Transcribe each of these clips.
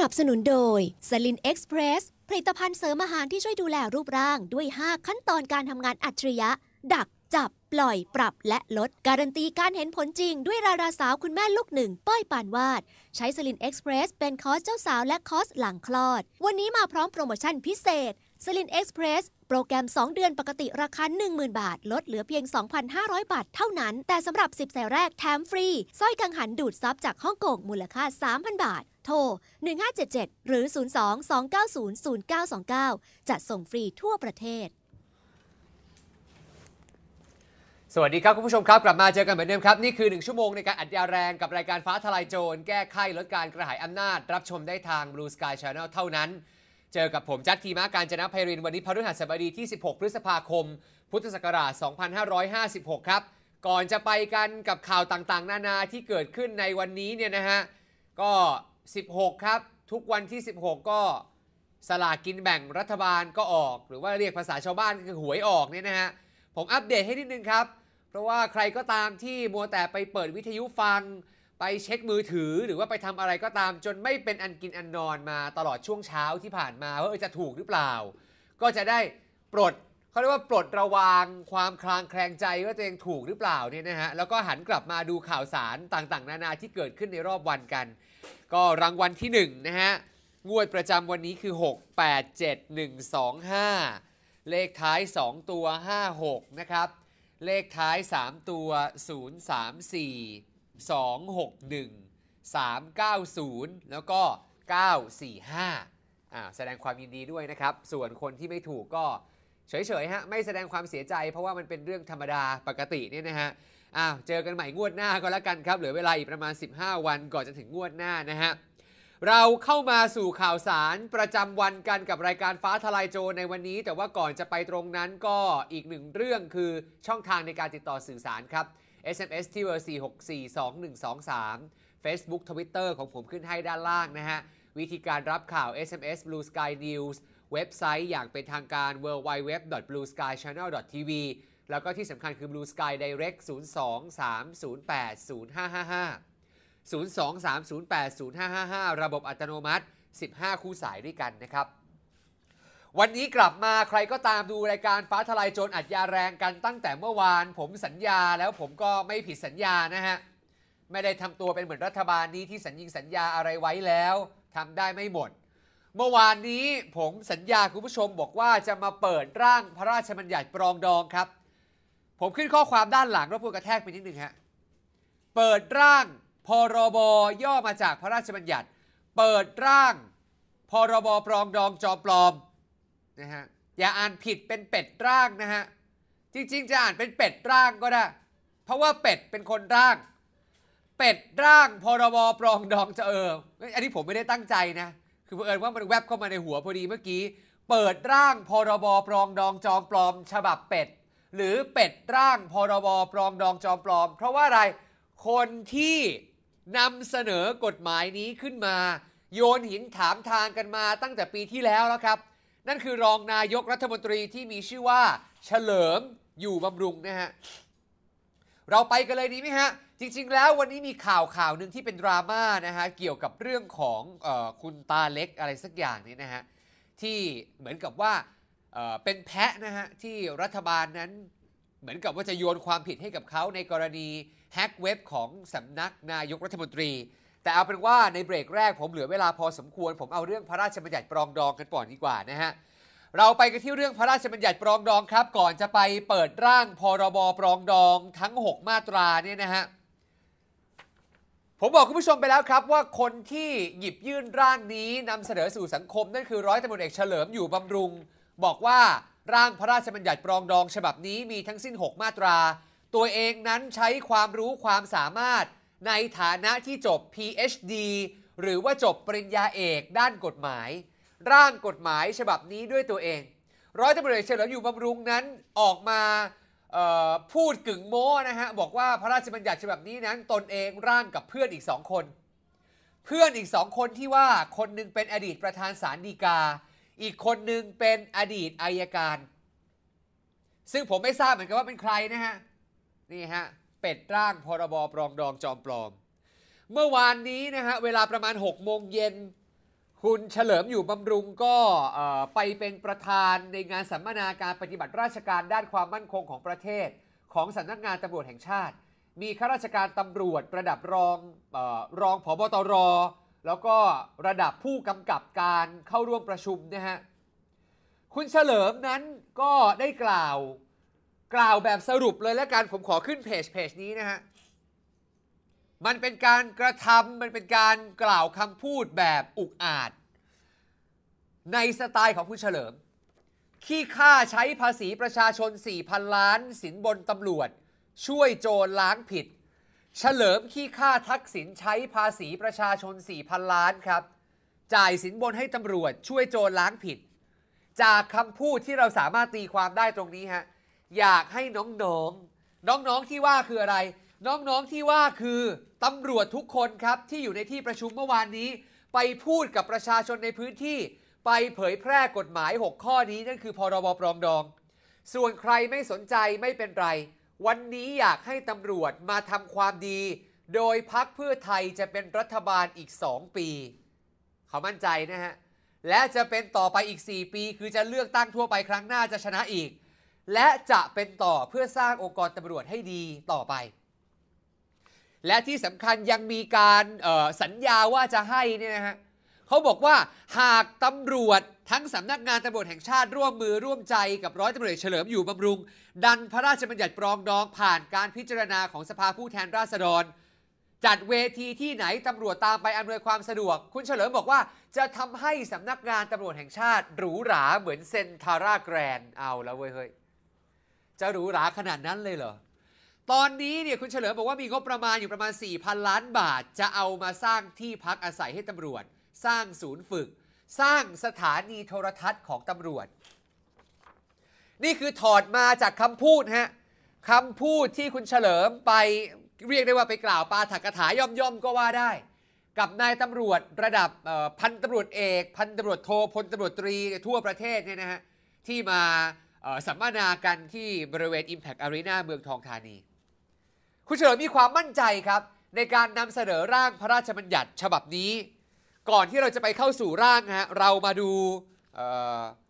นับสนุนโดยสลินเอ็กซ์เพรสผลิตภัณฑ์เสริมอาหารที่ช่วยดูแลรูปร่างด้วย 5 ขั้นตอนการทำงานอัจฉริยะ ดักจับปล่อยปรับและลดการันตีการเห็นผลจริง ด้วยราราสาวคุณแม่ลูกหนึ่ง ป้อยปานวาด ใช้สลินเอ็กซ์เพรสเป็นคอสเจ้าสาวและคอสหลังคลอด วันนี้มาพร้อมโปรโมชั่นพิเศษสลินเอ็กซ์เพรสโปรแกรม 2 เดือนปกติราคา10,000 บาท ลดเหลือเพียง 2,500 บาทเท่านั้น แต่สำหรับ 10สายแรกแถมฟรีสร้อยกังหันดูดซับจากฮ่องกงมูลค่า 3,000 บาท โทร 1577 หรือ 02-290-0929จะส่งฟรีทั่วประเทศ สวัสดีครับคุณผู้ชมครับ กลับมาเจอกันเหมือนเดิมครับ นี่คือ 1 ชั่วโมงในการอัดยาแรงกับรายการฟ้าทลายโจรแก้ไขลดการกระหายอำนาจ รับชมได้ทาง Blue Sky Channel เท่านั้นเจอกับผมจัดทีมาการจนะไพรินวันนี้พฤหัสบดีที่ 16 พฤษภาคม พุทธศักราช 2556 ครับ ก่อนจะไปกันกับข่าวต่างๆ นานาที่เกิดขึ้นในวันนี้เนี่ยนะฮะ ก็ 16 ครับ ทุกวันที่ 16 ก็สลากกินแบ่งรัฐบาลก็ออกหรือว่าเรียกภาษาชาวบ้านกคือหวยออกเนี่ยนะฮะ ผมอัปเดตให้นิดนึงครับ เพราะว่าใครก็ตามที่มัวแต่ไปเปิดวิทยุฟังไปเช็คมือถือหรือว่าไปทำอะไรก็ตามจนไม่เป็นอันกินอันนอนมาตลอดช่วงเช้าที่ผ่านมาว่าจะถูกหรือเปล่า ก็จะได้ปลดเขาเรียกว่าปลดระวางความคลางแคลงใจว่าตัวเองถูกหรือเปล่าเนี่ยนะฮะแล้วก็หันกลับมาดูข่าวสารต่างๆ นานาที่เกิดขึ้นในรอบวันกัน ก็รางวัลที่1นะฮะงวดประจำวันนี้คือ 6 8 7 1 2 5 เลขท้าย 2 ตัว 56นะครับเลขท้าย 3 ตัว034 261 390 แล้วก็ 945อ่าแสดงความยินดีด้วยนะครับ ส่วนคนที่ไม่ถูกก็เฉยๆฮะไม่แสดงความเสียใจ เพราะว่ามันเป็นเรื่องธรรมดาปกติเนี่ยนะฮะอ้าวเจอกันใหม่งวดหน้าก็แล้วกันครับ เหลือเวลาอีกประมาณ 15 วันก่อนจะถึงงวดหน้านะฮะเราเข้ามาสู่ข่าวสารประจำวันกันกับรายการฟ้าทลายโจรในวันนี้ แต่ว่าก่อนจะไปตรงนั้นก็อีกหนึ่งเรื่องคือช่องทางในการติดต่อสื่อสารครับ SMS ที่เบอร์4642123 Facebook Twitter ของผมขึ้นให้ด้านล่างนะฮะ วิธีการรับข่าว SMS Blue Sky News เว็บไซต์อย่างเป็นทางการ www.blueskychannel.tv แล้วก็ที่สำคัญคือ Blue Sky Direct 023080555 023080555 ระบบอัตโนมัติ 15 คู่สายด้วยกันนะครับวันนี้กลับมาใครก็ตามดูรายการฟ้าทลายโจรอัดยาแรงกันตั้งแต่เมื่อวานผมสัญญาแล้วผมก็ไม่ผิดสัญญานะฮะไม่ได้ทำตัวเป็นเหมือนรัฐบาลนี้ที่สัญญิงสัญญาอะไรไว้แล้วทำได้ไม่หมด เมื่อวานนี้ผมสัญญาคุณผู้ชมบอกว่าจะมาเปิดร่างพระราชบัญญัติปรองดองครับ ผมขึ้นข้อความด้านหลังรบกวนกระแทกไปนิดนึงฮะเปิดร่างพรบย่อมาจากพระราชบัญญัติ เปิดร่างพรบปรองดองจอมปลอมนะฮะอย่าอ่านผิดเป็นเป็ดร่างนะฮะ จริง ๆ จะอ่านเป็นเป็ดร่างก็ได้ เพราะว่าเป็ดเป็นคนร่าง เป็ดร่างพรบ ปรองดองจะเอออันนี้ผมไม่ได้ตั้งใจนะ คือเผอิญว่ามันแวบเข้ามาในหัวพอดีเมื่อกี้เปิดร่างพรบปรองดองจอมปลอม ฉบับเป็ดหรือเป็ดร่างพรบ ปรองดองจอมปลอม เพราะว่าอะไรคนที่นำเสนอกฎหมายนี้ขึ้นมา โยนหินถามทางกันมาตั้งแต่ปีที่แล้วแล้วครับนั่นคือรองนายกรัฐมนตรีที่มีชื่อว่าเฉลิมอยู่บำรุงนะฮะ เราไปกันเลยดีไหมฮะ จริงๆแล้ววันนี้มีข่าวข่าวหนึ่งที่เป็นดราม่านะฮะเกี่ยวกับเรื่องของออคุณตาเล็กอะไรสักอย่างนี้นะฮะที่เหมือนกับว่าเเป็นแพะนะฮะที่รัฐบาลนั้นเหมือนกับว่าจะโยนความผิดให้กับเขาในกรณีแฮกเว็บของสำนักนายกรัฐมนตรีแต่เอาเป็นว่าในเบรกแรกผมเหลือเวลาพอสมควร ผมเอาเรื่องพระราชบัญญัติปรองดองกันก่อนดีกว่านะฮะ เราไปกันที่เรื่องพระราชบัญญัติปรองดองครับ ก่อนจะไปเปิดร่างพรบปรองดองทั้ง 6 มาตราเนี่ยนะฮะผมบอกคุณผู้ชมไปแล้วครับ ว่าคนที่หยิบยื่นร่างนี้นำเสนอสู่สังคม นั่นคือร้อยตำรวจเอกเฉลิมอยู่บำรุง บอกว่าร่างพระราชบัญญัติปรองดอง ฉบับนี้มีทั้งสิ้น 6 มาตรา ตัวเองนั้นใช้ความรู้ความสามารถในฐานะที่จบ PhD หรือว่าจบปริญญาเอกด้านกฎหมาย ร่างกฎหมายฉบับนี้ด้วยตัวเอง ร้อยตำรวจเฉลิมอยู่บำรุงนั้นออกมาพูดกึ่งโม้นะฮะบอกว่าพระราชบัญญัติฉบับนี้นั้นตนเองร่างกับเพื่อนอีกสองคน เพื่อนอีกสองคนที่ว่าคนนึงเป็นอดีตประธานศาลฎีกา อีกคนนึงเป็นอดีตอายการ ซึ่งผมไม่ทราบเหมือนกันว่าเป็นใครนะฮะนี่ฮะเป็ดร่าง พรบปรองดอง จอมปลอม เมื่อวานนี้นะฮะเวลาประมาณ 6 โมงเย็น คุณเฉลิมอยู่บำรุงก็ไปเป็นประธานในงานสัมมนาการปฏิบัติราชการด้านความมั่นคงของประเทศของสำนักงานตำรวจแห่งชาติ มีข้าราชการตำรวจระดับรองออรองผบตร แล้วก็ระดับผู้กำกับการเข้าร่วมประชุมนะฮะคุณเฉลิมนั้นก็ได้กล่าวกล่าวแบบสรุปเลยและการผมขอขึ้นเพจเพจนี้ นะฮะ มันเป็นการกระทำมันเป็นการกล่าวคำพูดแบบอุกอาจในสไตล์ของคุณเฉลิมขี้ค่าใช้ภาษีประชาชน4,000 ล้าน สินบนตำรวจ ช่วยโจรล้างผิด เฉลิมขี้ค่าทักษิณใช้ภาษีประชาชน4,000 ล้านครับ จ่ายสินบนให้ตำรวจ ช่วยโจรล้างผิด จากคำพูดที่เราสามารถตีความได้ตรงนี้ฮะอยากให้น้องๆ น้องๆ ที่ว่าคืออะไร น้องๆ ที่ว่าคือ ตำรวจทุกคนครับที่อยู่ในที่ประชุมเมื่อวานนี้ ไปพูดกับประชาชนในพื้นที่ ไปเผยแพร่กฎหมาย 6 ข้อนี้นั่นคือพรบปรองดอง ส่วนใครไม่สนใจไม่เป็นไร วันนี้อยากให้ตำรวจมาทำความดี โดยพักเพื่อไทยจะเป็นรัฐบาลอีก 2 ปี เขามั่นใจนะฮะและจะเป็นต่อไปอีก 4 ปี คือจะเลือกตั้งทั่วไปครั้งหน้าจะชนะอีกและจะเป็นต่อเพื่อสร้างองค์กรตำรวจให้ดีต่อไป และที่สำคัญยังมีการสัญญาว่าจะให้เนี่ยนะฮะเขาบอกว่าหากตำรวจทั้งสำนักงานตำรวจแห่งชาติร่วมมือร่วมใจกับร้อยตำรวจเฉลิมอยู่บำรุง ดันพระราชบัญญัติปรองดองผ่านการพิจารณาของสภาผู้แทนราษฎร จัดเวทีที่ไหนตำรวจตามไปอำนวยความสะดวก คุณเฉลิมบอกว่าจะทำให้สำนักงานตำรวจแห่งชาติหรูหราเหมือนเซนทาร่าแกรนเอาแล้วเว้ยเฮ้ยจะหรูหราขนาดนั้นเลยเหรอ ตอนนี้เนี่ยคุณเฉลิมบอกว่ามีงบประมาณอยู่ประมาณ 4,000 ล้านบาท จะเอามาสร้างที่พักอาศัยให้ตำรวจสร้างศูนย์ฝึก สร้างสถานีโทรทัศน์ของตำรวจ นี่คือถอดมาจากคำพูดฮะคำพูดที่คุณเฉลิมไปเรียกได้ว่าไปกล่าวปาถกถาย่อมๆก็ว่าได้ กับนายตำรวจระดับพันตำรวจเอกพันตำรวจโทพลตำรวจตรีทั่วประเทศเนี่ยนะฮะที่มาสัมมนากันที่บริเวณ Impact Arena เมืองทองธานี คุณเฉลิมมีความมั่นใจครับ ในการนำเสนอร่างพระราชบัญญัติฉบับนี้ ก่อนที่เราจะไปเข้าสู่ร่างฮะ เรามาดู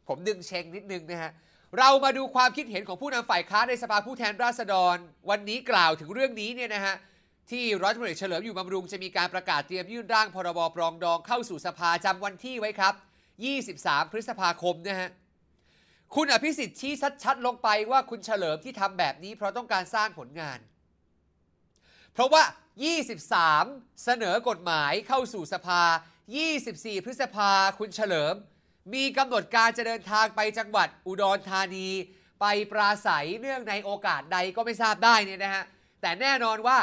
ผมดึงเชงนิดนึงนะฮะ เรามาดูความคิดเห็นของผู้นำฝ่ายค้านในสภาผู้แทนราษฎรวันนี้กล่าวถึงเรื่องนี้เนี่ยนะฮะ ที่ร้อยตำรวจเฉลิมอยู่บำรุงจะมีการประกาศเตรียมยื่นร่างพรบปรองดอง เข้าสู่สภาจำวันที่ไว้ครับ 23 พฤษภาคมนะฮะคุณอภิสิทธิ์ชี้ชัดๆ ลงไปว่าคุณเฉลิมที่ทำแบบนี้เพราะต้องการสร้างผลงาน เพราะว่า 23 เสนอกฎหมายเข้าสู่สภา 24 พฤษภาคุณเฉลิมมีกำหนดการจะเดินทางไปจังหวัดอุดรธานีไปปราศัยเนื่องในโอกาสใดก็ไม่ทราบได้เนี่ยนะฮะ แต่แน่นอนว่า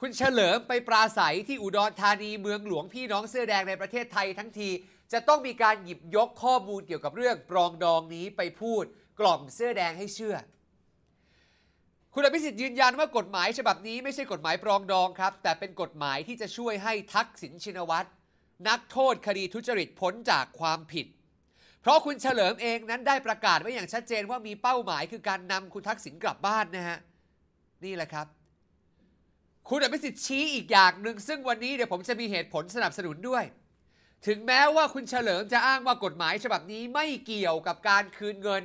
คุณเฉลิมไปปราศัยที่อุดรธานีเมืองหลวงพี่น้องเสื้อแดงในประเทศไทยทั้งทีจะต้องมีการหยิบยกข้อมูลเกี่ยวกับเรื่องปรองดองนี้ไปพูดกล่อมเสื้อแดงให้เชื่อ คุณอภิสิทธิ์ยืนยัน ว่ากฎหมายฉบับนี้ไม่ใช่กฎหมายปรองดองครับ แต่เป็นกฎหมายที่จะช่วยให้ทักษิณชินวัตรนักโทษคดีทุจริตพ้นจากความผิด เพราะคุณเฉลิมเองนั้นได้ประกาศไว้อย่างชัดเจนว่ามีเป้าหมายคือการนำคุณทักษิณกลับบ้านนะฮะนี่แหละครับ คุณอภิสิทธิ์ชี้อีกอย่างหนึ่งซึ่งวันนี้เดี๋ยวผมจะมีเหตุผลสนับสนุนด้วยถึงแม้ว่าคุณเฉลิมจะอ้างว่ากฎหมายฉบับนี้ไม่เกี่ยวกับการคืนเงิน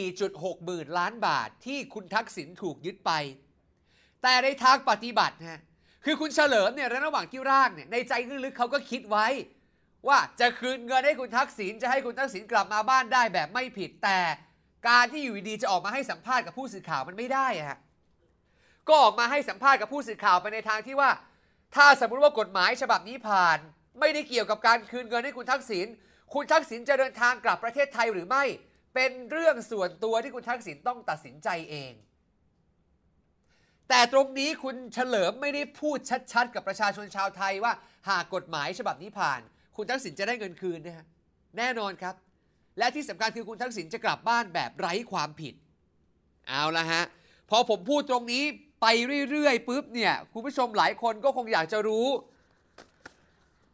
4.6 หมื่นล้านบาท ที่คุณทักษิณถูกยึดไป แต่ในทางปฏิบัติฮะคือคุณเฉลิมเนี่ยระหว่างที่ร่างเนี่ยในใจลึกๆเขาก็คิดไว้ ว่าจะคืนเงินให้คุณทักษิณจะให้คุณทักษิณกลับมาบ้านได้แบบไม่ผิด แต่การที่อยู่ดีจะออกมาให้สัมภาษณ์กับผู้สื่อข่าวมันไม่ได้ฮะ ก็ออกมาให้สัมภาษณ์กับผู้สื่อข่าวไปในทางที่ว่า ถ้าสมมุติว่ากฎหมายฉบับนี้ผ่านไม่ได้เกี่ยวกับการคืนเงินให้คุณทักษิณคุณทักษิณจะเดินทางกลับประเทศไทยหรือไม่ เป็นเรื่องส่วนตัวที่คุณทักษิณต้องตัดสินใจเอง แต่ตรงนี้คุณเฉลิมไม่ได้พูดชัดๆกับประชาชนชาวไทยว่าหากกฎหมายฉบับนี้ผ่าน คุณทักษิณจะได้เงินคืนนะฮะ แน่นอนครับ และที่สำคัญคือคุณทักษิณจะกลับบ้านแบบไร้ความผิด เอาละฮะ พอผมพูดตรงนี้ไปเรื่อยๆปุ๊บเนี่ย คุณผู้ชมหลายคนก็คงอยากจะรู้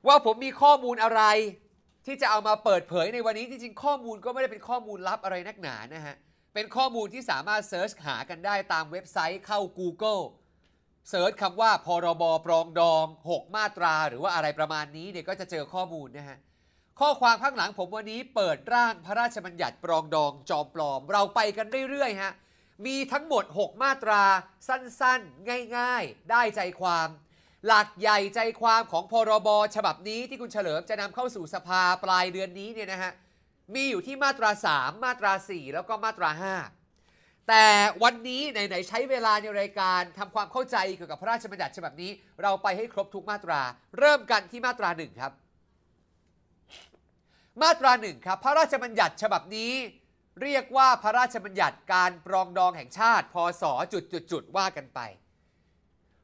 ว่าผมมีข้อมูลอะไร ที่จะเอามาเปิดเผยในวันนี้ จริง ๆ ข้อมูลก็ไม่ได้เป็นข้อมูลลับอะไรนักหนานะฮะ เป็นข้อมูลที่สามารถเซิร์ชหากันได้ตามเว็บไซต์เข้า Google เซิร์ชคำว่า พรบปรองดอง 6 มาตราหรือว่าอะไรประมาณนี้เนี่ย ก็จะเจอข้อมูลนะฮะ ข้อความข้างหลังผมวันนี้เปิดร่างพระราชบัญญัติปรองดองจอมปลอมเราไปกันเรื่อยๆฮะมีทั้งหมด 6 มาตรา สั้นๆ ง่ายๆ ได้ใจความหลักใหญ่ใจความของพรบฉบับนี้ที่คุณเฉลิมจะนำเข้าสู่สภาปลายเดือนนี้เนี่ยนะฮะมีอยู่ที่มาตรา 3 มาตรา 4 แล้วก็มาตรา 5 แต่วันนี้ไหนๆใช้เวลาในรายการทำความเข้าใจเกี่ยวกับพระราชบัญญัติฉบับนี้ เราไปให้ครบทุกมาตรา เริ่มกันที่มาตรา1ครับมาตรา 1 ครับ พระราชบัญญัติฉบับนี้ เรียกว่าพระราชบัญญัติการปรองดองแห่งชาติพศจุดจุดจุดว่ากันไป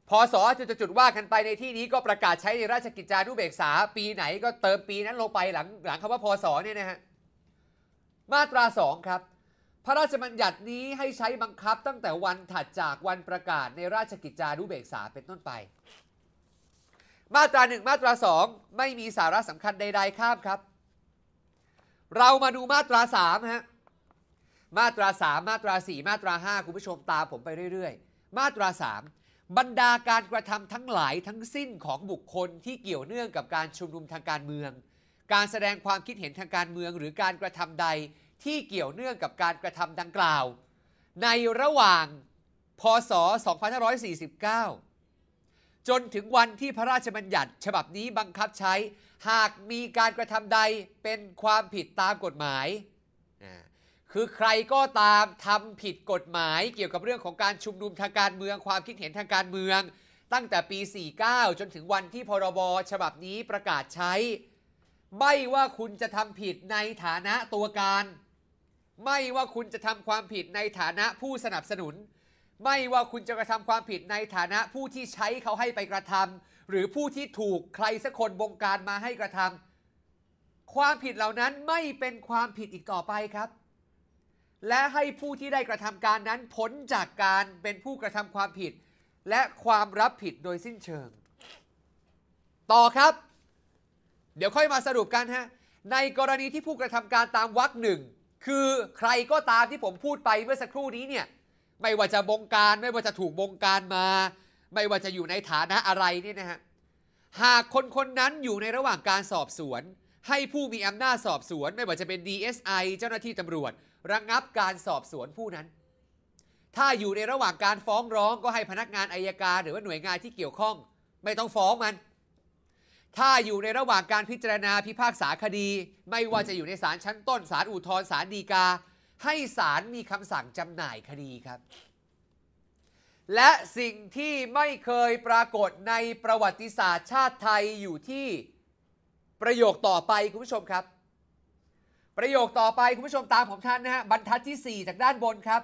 พอสอจุดว่ากันไปในที่นี้ก็ประกาศใช้ในราชกิจจานุเบกษา ปีไหนก็เติมปีนั้นลงไปหลัง หลังคำว่าพอสอเนี่ยนะฮะ มาตรา 2 ครับ พระราชบัญญัตินี้ให้ใช้บังคับตั้งแต่วันถัดจากวันประกาศในราชกิจจานุเบกษาเป็นต้นไป มาตรา 1 มาตรา2ไม่มีสาระสำคัญใดๆข้ามครับ เรามาดูมาตรา3ฮะมาตรา 3 มาตรา 4 มาตรา5คุณผู้ชมตามผมไปเรื่อยๆ มาตรา3บรรดาการกระทำทั้งหลายทั้งสิ้นของบุคคล ที่เกี่ยวเนื่องกับการชุมนุมทางการเมือง การแสดงความคิดเห็นทางการเมืองหรือการกระทำใดที่เกี่ยวเนื่องกับการกระทำดังกล่าว ในระหว่างพศ 2549 จนถึงวันที่พระราชบัญญัติฉบับนี้บังคับใช้ หากมีการกระทำใดเป็นความผิดตามกฎหมายคือใครก็ตามทำผิดกฎหมายเกี่ยวกับเรื่องของการชุมนุมทางการเมืองความคิดเห็นทางการเมือง ตั้งแต่ปี 49 จนถึงวันที่พรบฉบับนี้ประกาศใช้ ไม่ว่าคุณจะทำผิดในฐานะตัวการ ไม่ว่าคุณจะทำความผิดในฐานะผู้สนับสนุน ไม่ว่าคุณจะกระทำความผิดในฐานะผู้ที่ใช้เขาให้ไปกระทำ หรือผู้ที่ถูกใครสักคนบงการมาให้กระทำ ความผิดเหล่านั้นไม่เป็นความผิดอีกต่อไปครับและให้ผู้ที่ได้กระทำการนั้น พ้นจากการเป็นผู้กระทำความผิด และความรับผิดโดยสิ้นเชิง ต่อครับ เดี๋ยวค่อยมาสรุปกันฮะในกรณีที่ผู้กระทำการตามวรรคหนึ่ง คือใครก็ตามที่ผมพูดไปเมื่อสักครู่นี้เนี่ยไม่ว่าจะบงการไม่ว่าจะถูกบงการมา ไม่ว่าจะอยู่ในฐานะอะไรนี่นะฮะหากคนคนนั้นอยู่ในระหว่างการสอบสวนให้ผู้มีอำนาจสอบสวนไม่ว่าจะเป็น DSI เจ้าหน้าที่ตำรวจ ระงงับการสอบสวนผู้นั้น ถ้าอยู่ในระหว่างการฟ้องร้องก็ให้พนักงานอายการ หรือว่าหน่วยงานที่เกี่ยวข้อง ไม่ต้องฟ้องมัน ถ้าอยู่ในระหว่างการพิจารณาพิพากษาคดี ไม่ว่าจะอยู่ในศาลชั้นต้นศาลอุทธรณ์ศาลฎีกา ให้ศาลมีคำสั่งจำหน่ายคดีครับ และสิ่งที่ไม่เคยปรากฏในประวัติศาสตร์ชาติไทยอยู่ที่ประโยคต่อไปคุณผู้ชมครับ ประโยคต่อไปคุณผู้ชมตามผมท่านนะฮะบรรทัดที่ 4 จากด้านบนครับ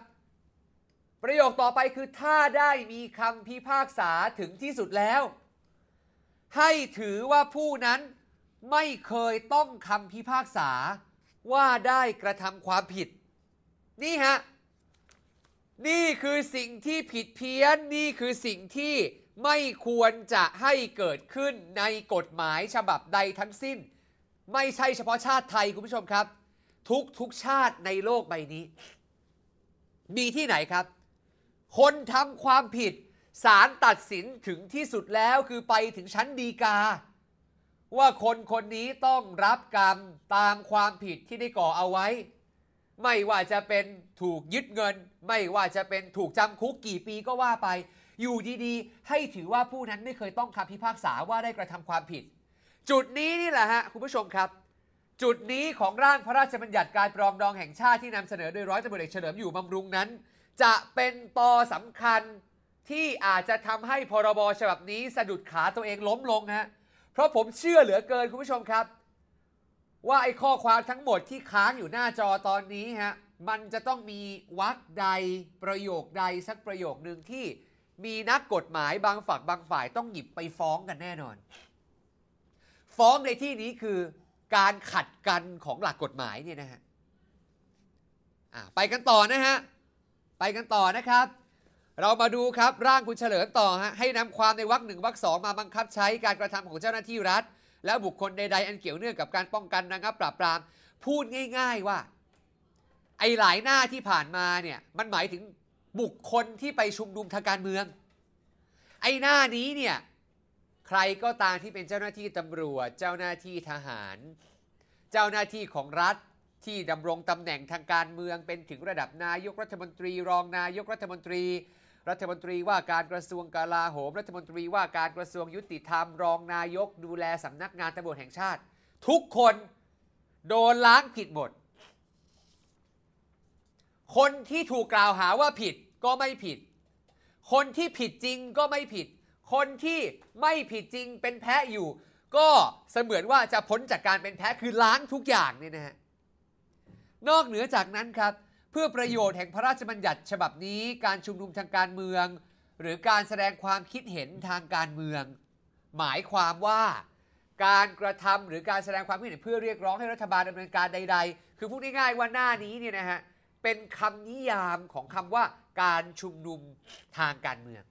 ประโยคต่อไปคือถ้าได้มีคำพิพากษาถึงที่สุดแล้ว ให้ถือว่าผู้นั้นไม่เคยต้องคำพิพากษาว่าได้กระทำความผิด นี่ฮะนี่คือสิ่งที่ผิดเพี้ยนนี่คือสิ่งที่ไม่ควรจะให้เกิดขึ้นในกฎหมายฉบับใดทั้งสิ้น ไม่ใช่เฉพาะชาติไทย คุณผู้ชมครับ ทุกทุกชาติในโลกใบนี้ มีที่ไหนครับ คนทำความผิดศาลตัดสินถึงที่สุดแล้วคือไปถึงชั้นดีกา ว่าคนคนนี้ต้องรับกรรมตามความผิดที่ได้ก่อเอาไว้ ไม่ว่าจะเป็นถูกยึดเงิน ไม่ว่าจะเป็นถูกจำคุกกี่ปีก็ว่าไปอยู่ดีๆ ให้ถือว่าผู้นั้นไม่เคยต้องคำพิพากษาว่าได้กระทำความผิด จุดนี้นี่แหละฮะ คุณผู้ชมครับ จุดนี้ของร่างพระราชบัญญัติการปรองดองแห่งชาติที่นำเสนอโดยร้อยตำรวจเอกเฉลิมอยู่บำรุงนั้น จะเป็นตอสำคัญที่อาจจะทำให้พรบฉบับนี้สะดุดขาตัวเองล้มลงฮะ เพราะผมเชื่อเหลือเกินคุณผู้ชมครับ ว่าไอ้ข้อความทั้งหมดที่ค้างอยู่หน้าจอตอนนี้ฮะมันจะต้องมีวักใดประโยคใดสักประโยคหนึ่งที่มีนักกฎหมายบางฝักบางฝ่ายต้องหยิบไปฟ้องกันแน่นอน ฟ้องในที่นี้คือการขัดกันของหลักกฎหมายเนี่ยนะฮะไปกันต่อนะฮะ ไปกันต่อนะครับ เรามาดูครับร่างคุณเฉลิมต่อฮะให้นำความในวรรคหนึ่งวรรคสองมาบังคับใช้การกระทำของเจ้าหน้าที่รัฐ และบุคคลใดๆอันเกี่ยวเนื่องกับการป้องกันนะครับ ปราบปรามพูดง่าย ๆว่า ไอ้หลายหน้าที่ผ่านมาเนี่ยมันหมายถึงบุคคลที่ไปชุมนุมทางการเมือง ไอ้หน้านี้เนี่ย ใครก็ตามที่เป็นเจ้าหน้าที่ตำรวจเจ้าหน้าที่ทหาร เจ้าหน้าที่ของรัฐที่ดำรงตำแหน่งทางการเมือง เป็นถึงระดับนายกรัฐมนตรี รองนายกรัฐมนตรี รัฐมนตรีว่าการกระทรวงกลาโหม รัฐมนตรีว่าการกระทรวงยุติธรรม รองนายกดูแลสำนักงานตำรวจแห่งชาติ ทุกคนโดนล้างผิดหมดคนที่ถูกกล่าวหาว่าผิดก็ไม่ผิด คนที่ผิดจริงก็ไม่ผิด คนที่ไม่ผิดจริงเป็นแพ้อยู่ ก็เสมือนว่าจะพ้นจากการเป็นแพ้คือล้างทุกอย่างนี่นะฮะ นอกเหนือจากนั้นครับ เพื่อประโยชน์แห่งพระราชบัญญัติฉบับนี้การชุมนุมทางการเมือง หรือการแสดงความคิดเห็นทางการเมือง หมายความว่าการกระทำหรือการแสดงความคิดเห็นเพื่อเรียกร้องให้รัฐบาลดำเนินการใด ๆ คือพูดง่ายๆว่าหน้านี้เนี่ยนะฮะเป็นคำนิยามของคำว่า การชุมนุมทางการเมือง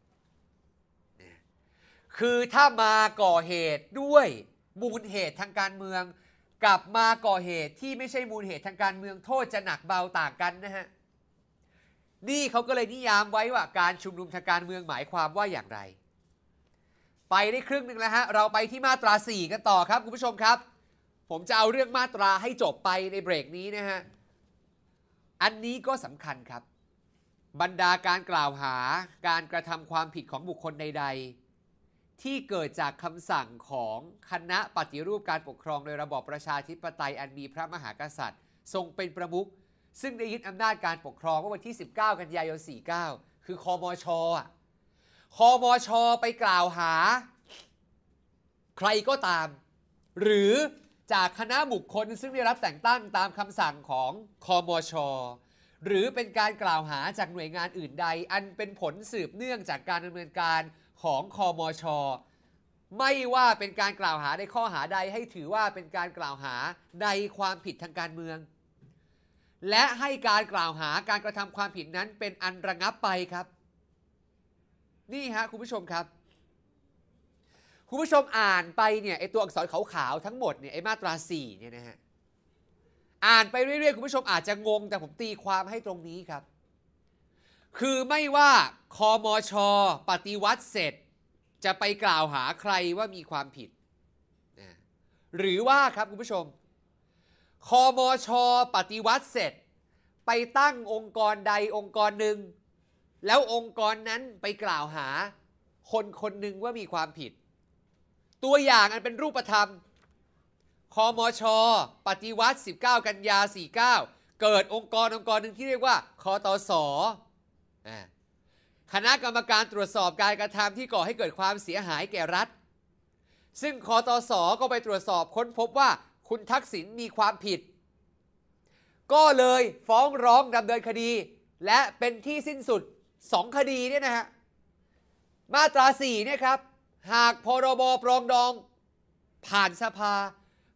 คือถ้ามาก่อเหตุด้วยมูลเหตุทางการเมืองกับมาก่อเหตุที่ไม่ใช่มูลเหตุทางการเมืองโทษจะหนักเบาต่างกันนะฮะนี่เขาก็เลยนิยามไว้ว่าการชุมนุมทางการเมืองหมายความว่าอย่างไร ไปได้ครึ่งหนึ่งแล้วฮะ เราไปที่มาตรา 4กันต่อครับคุณผู้ชมครับ ผมจะเอาเรื่องมาตราให้จบไปในเบรกนี้นะฮะอันนี้ก็สำคัญครับ บรรดาการกล่าวหาการกระทำความผิดของบุคคลใดๆ ที่เกิดจากคำสั่งของคณะปฏิรูปการปกครองโดยระบอบประชาธิปไตยอันมีพระมหากษัตริย์ ทรงเป็นประมุขซึ่งได้ยึดอำนาจการปกครองเมื่อวันที่ 19 กันยายน49 คือคอมช อ่ะคอมชอไปกล่าวหา ใครก็ตาม หรือจากคณะบุคคลซึ่งได้รับแต่งตั้งตามคำสั่งของคอมชหรือเป็นการกล่าวหาจากหน่วยงานอื่นใด อันเป็นผลสืบเนื่องจากการดำเนินการของคอมชไม่ว่าเป็นการกล่าวหาในข้อหาใดให้ถือว่าเป็นการกล่าวหาในความผิดทางการเมือง และให้การกล่าวหาการกระทำความผิดนั้นเป็นอันระงับไปครับ นี่ฮะคุณผู้ชมครับคุณผู้ชมอ่านไปเนี่ยไอตัวอักษรขาวๆทั้งหมดเนี่ยไอมาตราสี่เนี่ยนะฮะอ่านไปเรื่อยๆ คุณผู้ชมอาจจะงง แต่ผมตีความให้ตรงนี้ครับ คือไม่ว่าคอมอชอปฏิวัติเสร็จ จะไปกล่าวหาใครว่ามีความผิดนะหรือว่าครับ คุณผู้ชมคอมอชอปฏิวัติเสร็จ ไปตั้งองค์กรใดองค์กรหนึ่ง แล้วองค์กรนั้นไปกล่าวหาคนคนหนึ่งว่ามีความผิดตัวอย่างอันเป็นรูปธรรม คอมอชอปฏิวัติ 19 กันยา 49 เกิดองค์กรองค์กรหนึ่งที่เรียกว่า คอตอสอคณะกรรมการตรวจสอบการกระทำที่ก่อให้เกิดความเสียหายแก่รัฐ ซึ่งคอตอสอก็ไปตรวจสอบค้นพบว่า คุณทักษิณมีความผิด ก็เลยฟ้องร้องดำเนินคดี และเป็นที่สิ้นสุด 2 คดีเนี่ยนะฮะ มาตรา 4 เนี่ยครับหากพรบปรองดอง ผ่านสภา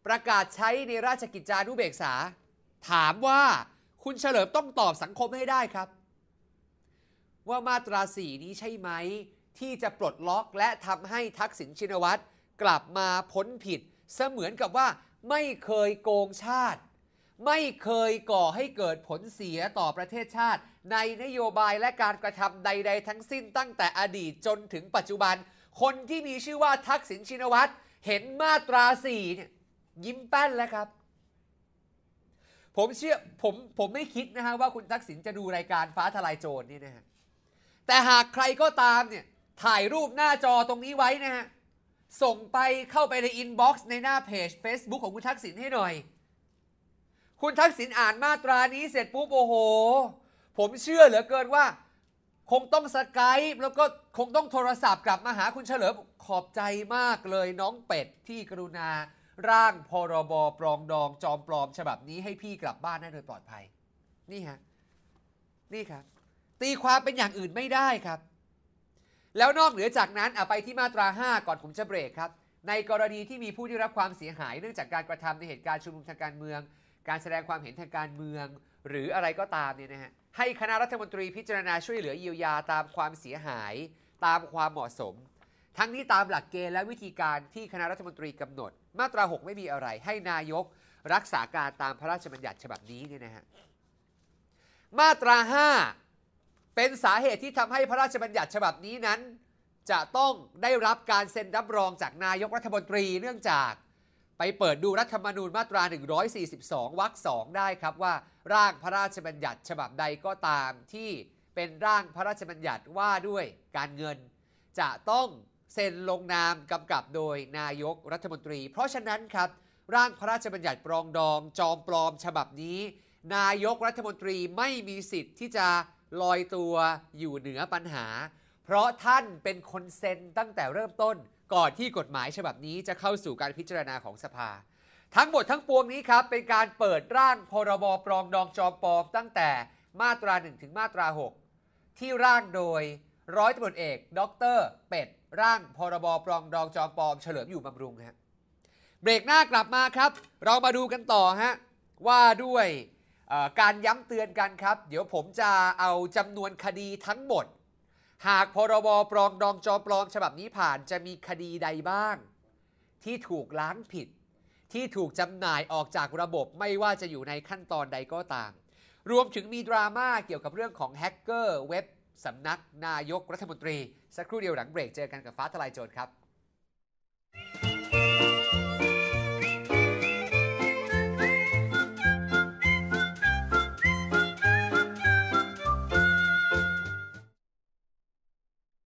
ประกาศใช้ในราชกิจจานุเบกษา ถามว่าคุณเฉลิมต้องตอบสังคมให้ได้ครับ ว่ามาตราสี่นี้ใช่ไหม ที่จะปลดล็อกและทำให้ทักษิณชินวัตรกลับมาพ้นผิด เสมือนกับว่าไม่เคยโกงชาติ ไม่เคยก่อให้เกิดผลเสียต่อประเทศชาติ ในนโยบายและการกระทำใด ๆ ทั้งสิ้นตั้งแต่อดีตจนถึงปัจจุบันคนที่มีชื่อว่าทักษิณชินวัตร เห็นมาตราสี่เนี่ยยิ้มแป้นแล้วครับ ผมเชื่อผมผมไม่คิดนะฮะว่าคุณทักษิณจะดูรายการฟ้าทลายโจรนี่นะฮะแต่หากใครก็ตามเนี่ยถ่ายรูปหน้าจอตรงนี้ไว้นะฮะส่งไปเข้าไปในอินบ็อกซ์ในหน้าเพจ Facebook ของคุณทักษิณให้หน่อย คุณทักษิณอ่านมาตรานี้เสร็จปุ๊บ โอ้โห ผมเชื่อเหลือเกินว่าคงต้องสกายแล้วก็คงต้องโทรศัพท์กลับมาหาคุณเฉลิมขอบใจมากเลย น้องเป็ดที่กรุณาร่างพรบปลองดอง จอมปลอมฉบับนี้ให้พี่กลับบ้านได้โดยปลอดภัยนี่ฮะนี่ครับตีความเป็นอย่างอื่นไม่ได้ครับ แล้วนอกเหนือจากนั้นอไปที่มาตรา 5 ก่อนผมจะเบรกครับ ในกรณีที่มีผู้ได้รับความเสียหายเนื่องจากการกระทำในเหตุการณ์ชุมนุมทางการเมือง การแสดงความเห็นทางการเมืองหรืออะไรก็ตามเนี่ยนะฮะให้คณะรัฐมนตรีพิจารณาช่วยเหลือเยียวยาตามความเสียหายตามความเหมาะสม ทั้งนี้ตามหลักเกณฑ์และวิธีการที่คณะรัฐมนตรีกำหนด มาตรา 6 ไม่มีอะไรให้นายกรักษาการตามพระราชบัญญัติฉบับนี้เนี่ยนะฮะมาตรา5เป็นสาเหตุที่ทำให้พระราชบัญญัติฉบับนี้นั้นจะต้องได้รับการเซ็นรับรองจากนายกรัฐมนตรีเนื่องจากไปเปิดดูรัฐธรรมนูญมาตรา 142 วรรค 2ได้ครับว่าร่างพระราชบัญญัติฉบับใดก็ตามที่เป็นร่างพระราชบัญญัติว่าด้วยการเงิน จะต้องเซ็นลงนามกำกับโดยนายกรัฐมนตรี เพราะฉะนั้นครับ ร่างพระราชบัญญัติปรองดองจอมปลอมฉบับนี้ นายกรัฐมนตรีไม่มีสิทธิ์ที่จะลอยตัวอยู่เหนือปัญหา เพราะท่านเป็นคนเซ็นตั้งแต่เริ่มต้นก่อนที่กฎหมายฉบับนี้จะเข้าสู่การพิจารณาของสภา ทั้งหมดทั้งปวงนี้ครับ เป็นการเปิดร่างพรบปรองดองจอมปลอมตั้งแต่มาตรา 1 ถึงมาตรา 6 ที่ร่างโดยร้อยตำรวจเอกด็อกเตอร์เป็ดร่างพรบปรองดองจอมปลอมเฉลิมอยู่บำรุงฮะเบรกหน้ากลับมาครับ เรามาดูกันต่อฮะว่าด้วยการย้ำเตือนกันครับ เดี๋ยวผมจะเอาจำนวนคดีทั้งหมดหากพรบปลองดองจอปลอมฉบับนี้ผ่านจะมีคดีใดบ้าง ที่ถูกล้างผิด ที่ถูกจำหน่ายออกจากระบบไม่ว่าจะอยู่ในขั้นตอนใดก็ตาม รวมถึงมีดราม่าเกี่ยวกับเรื่องของแฮกเกอร์ เว็บ สำนักนายก รัฐมนตรี สักครู่เดียวหลังเบรกเจอกันกับฟ้าทลายโจรครับ